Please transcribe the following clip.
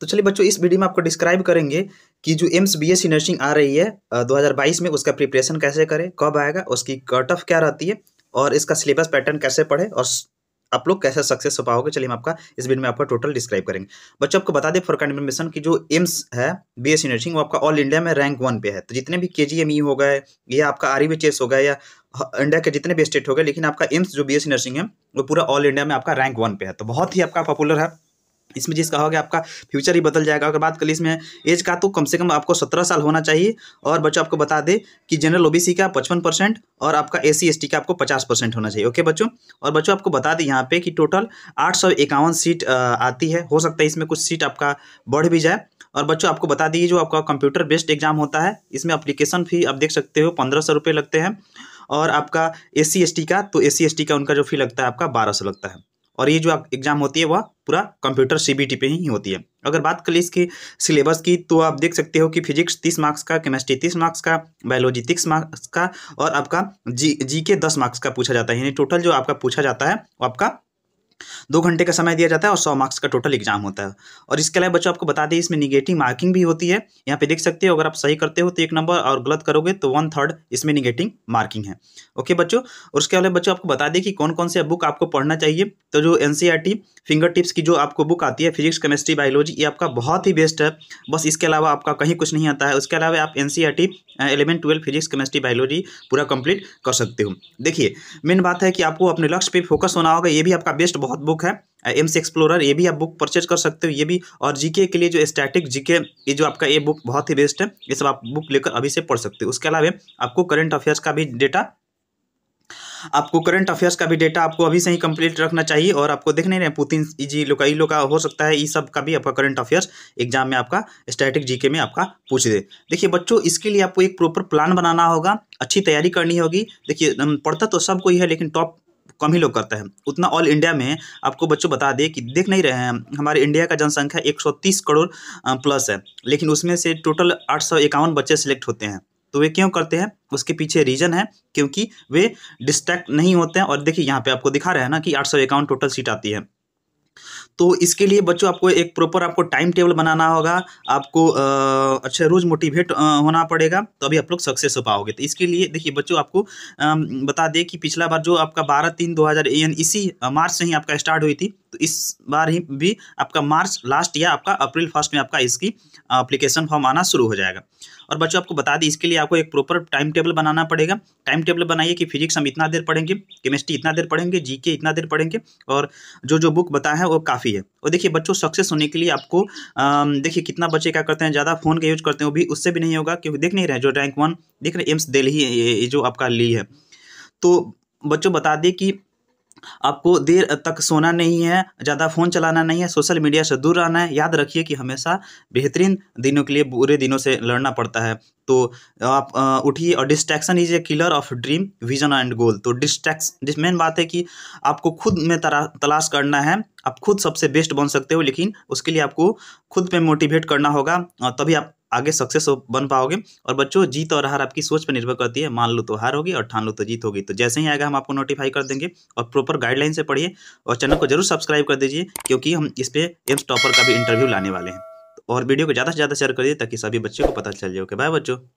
तो चलिए बच्चों इस वीडियो में आपको डिस्क्राइब करेंगे कि जो एम्स बी एस नर्सिंग आ रही है 2022 में उसका प्रिपरेशन कैसे करें कब आएगा उसकी कट ऑफ क्या रहती है और इसका सिलेबस पैटर्न कैसे पढ़े और आप लोग कैसे सक्सेस हो पाओगे चलिए हम आपका इस वीडियो में आपका टोटल डिस्क्राइब करेंगे बच्चों आपको बता दें फॉर कन्फर्मेशन की जो एम्स है बी एस नर्सिंग वो आपका ऑल इंडिया में रैंक वन पे है तो जितने भी के जी एम ई हो गए या आपका आर बी e हो गया या इंडिया के जितने भी स्टेट हो गए लेकिन आपका एम्स जो बी एस नर्सिंग है वो पूरा ऑल इंडिया में आपका रैंक वन पे है तो बहुत ही आपका पॉपुलर है इसमें जिस कहा गया आपका फ्यूचर ही बदल जाएगा अगर बात करें इसमें एज का तो कम से कम आपको सत्रह साल होना चाहिए और बच्चों आपको बता दें कि जनरल ओबीसी का पचपन परसेंट और आपका ए सी का आपको पचास परसेंट होना चाहिए ओके बच्चों और बच्चों आपको बता दें यहाँ पे कि टोटल आठ सौ इक्यावन सीट आती है हो सकता है इसमें कुछ सीट आपका बढ़ भी जाए और बच्चों आपको बता दीजिए जो आपका कंप्यूटर बेस्ड एग्जाम होता है इसमें अप्लीकेशन फी आप देख सकते हो पंद्रह सौ लगते हैं और आपका एस सी का तो एस सी का उनका जो फी लगता है आपका बारह सौ लगता है और ये जो एग्ज़ाम होती है वह पूरा कंप्यूटर सीबीटी पे ही होती है अगर बात कर ली इसके सिलेबस की तो आप देख सकते हो कि फिजिक्स तीस मार्क्स का केमिस्ट्री तीस मार्क्स का बायोलॉजी तीस मार्क्स का और आपका जी जी के दस मार्क्स का पूछा जाता है यानी टोटल जो आपका पूछा जाता है वो आपका दो घंटे का समय दिया जाता है और सौ मार्क्स का टोटल एग्जाम होता है और इसके अलावा बच्चों आपको बता दें इसमें निगेटिव मार्किंग भी होती है यहाँ पे देख सकते हो अगर आप सही करते हो तो एक नंबर और गलत करोगे तो वन थर्ड इसमें निगेटिव मार्किंग है ओके बच्चों और उसके अलावा बच्चों आपको बता दें कि कौन कौन से बुक आपको पढ़ना चाहिए तो जो एन फिंगर टिप्स की जो आपको बुक आती है फिजिक्स केमिस्ट्री बायोलॉजी ये आपका बहुत ही बेस्ट है बस इसके अलावा आपका कहीं कुछ नहीं आता है उसके अलावा आप N C R T eleven twelve physics chemistry biology पूरा कंप्लीट कर सकते हो देखिए मेन बात है कि आपको अपने लक्ष्य पर फोकस होना होगा ये भी आपका बेस्ट बहुत बुक है एम्स uh, एक्सप्लोरर ये भी आप बुक परचेज कर सकते हो ये भी और जीके के लिए जो स्टैटिक जीके ये जो आपका ये बुक बहुत ही बेस्ट है ये सब आप बुक लेकर अभी से पढ़ सकते हो उसके अलावा आपको करंट अफेयर्स का भी डेटा आपको करंट अफेयर्स का भी डेटा आपको अभी से ही कंप्लीट रखना चाहिए और आपको देख नहीं रहे पुतिन जी लोग का का हो सकता है ये सब का भी आपका करंट अफेयर्स एग्जाम में आपका स्टैटिक जीके में आपका पूछ दे देखिए बच्चों इसके लिए आपको एक प्रॉपर प्लान बनाना होगा अच्छी तैयारी करनी होगी देखिए पढ़ता तो सबको ही है लेकिन टॉप कम ही लोग करते हैं उतना ऑल इंडिया में आपको बच्चों बता दें कि देख नहीं रहे हैं हमारे इंडिया का जनसंख्या 130 करोड़ प्लस है लेकिन उसमें से टोटल आठ बच्चे सिलेक्ट होते हैं तो वे क्यों करते हैं उसके पीछे रीज़न है क्योंकि वे डिस्ट्रैक्ट नहीं होते हैं और देखिए यहाँ पे आपको दिखा रहे हैं ना कि आठ टोटल सीट आती है तो इसके लिए बच्चों आपको एक प्रॉपर आपको टाइम टेबल बनाना होगा आपको अच्छे रोज़ मोटिवेट होना पड़ेगा तभी तो आप लोग सक्सेस हो पाओगे तो इसके लिए देखिए बच्चों आपको बता दें कि पिछला बार जो आपका बारह तीन दो हज़ार इसी मार्च से ही आपका स्टार्ट हुई थी तो इस बार ही भी आपका मार्च लास्ट या आपका अप्रैल फर्स्ट में आपका इसकी अप्लीकेशन फॉर्म आना शुरू हो जाएगा और बच्चों आपको बता दें इसके लिए आपको एक प्रॉपर टाइम टेबल बनाना पड़ेगा टाइम टेबल बनाइए कि फिजिक्स हम इतना देर पढ़ेंगे केमिस्ट्री इतना देर पढ़ेंगे जीके इतना देर पढ़ेंगे और जो जो बुक बताए हैं वो काफ़ी काफ़ी है और देखिए बच्चों सक्सेस होने के लिए आपको देखिए कितना बच्चे क्या करते हैं ज़्यादा फ़ोन का यूज करते हैं वो भी उससे भी नहीं होगा क्योंकि देख नहीं रहे जो रैंक वन देख रहे एम्स दिल्ली जो आपका ली है तो बच्चों बता दें कि आपको देर तक सोना नहीं है ज़्यादा फ़ोन चलाना नहीं है सोशल मीडिया से दूर रहना है याद रखिए कि हमेशा बेहतरीन दिनों के लिए बुरे दिनों से लड़ना पड़ता है तो आप उठिए और distraction is a killer of dream vision and goal तो डिस्ट्रैक्स मेन बात है कि आपको खुद में तलाश करना है आप खुद सबसे बेस्ट बन सकते हो लेकिन उसके लिए आपको खुद पर मोटिवेट करना होगा तभी आप आगे सक्सेस बन पाओगे और बच्चों जीत और हार आपकी सोच पर निर्भर करती है मान लो तो हार होगी और ठान लो तो जीत होगी तो जैसे ही आएगा हम आपको नोटिफाई कर देंगे और प्रॉपर गाइडलाइन से पढ़िए और चैनल को जरूर सब्सक्राइब कर दीजिए क्योंकि हम इस पर एम्स टॉपर का भी इंटरव्यू लाने वाले हैं तो और वीडियो को ज़्यादा से ज़्यादा शेयर करिए ताकि सभी बच्चों को पता चल जाए ओके बाय बच्चों